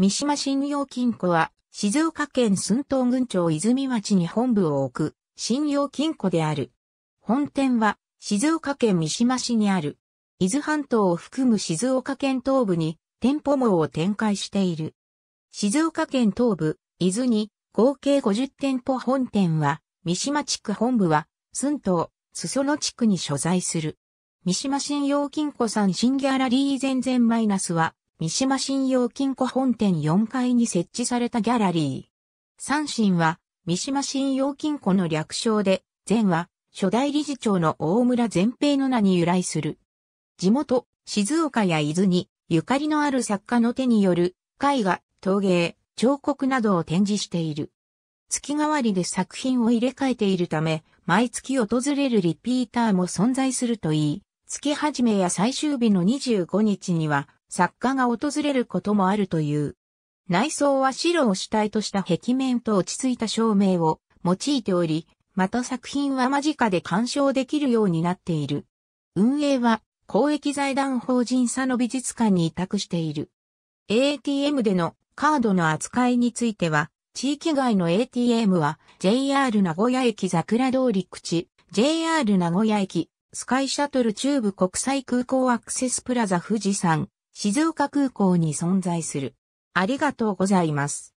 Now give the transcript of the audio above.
三島信用金庫は、静岡県寸東郡町泉町に本部を置く、信用金庫である。本店は、静岡県三島市にある。伊豆半島を含む静岡県東部に、店舗網を展開している。静岡県東部、伊豆に、合計50店舗本店は、三島地区本部は、寸東、裾野地区に所在する。三島信用金庫さん新ギャラリー全然マイナスは、三島信用金庫本店4階に設置されたギャラリー。三神は、三島信用金庫の略称で、前は、初代理事長の大村全平の名に由来する。地元、静岡や伊豆に、ゆかりのある作家の手による、絵画、陶芸、彫刻などを展示している。月替わりで作品を入れ替えているため、毎月訪れるリピーターも存在するといい、月始めや最終日の25日には、作家が訪れることもあるという。内装は白を主体とした壁面と落ち着いた照明を用いており、また作品は間近で鑑賞できるようになっている。運営は公益財団法人佐野美術館に委託している。ATM でのカードの扱いについては、地域外の ATM は JR 名古屋駅桜通り口、JR 名古屋駅、スカイシャトル中部国際空港アクセスプラザ富士山、静岡空港に存在する。ありがとうございます。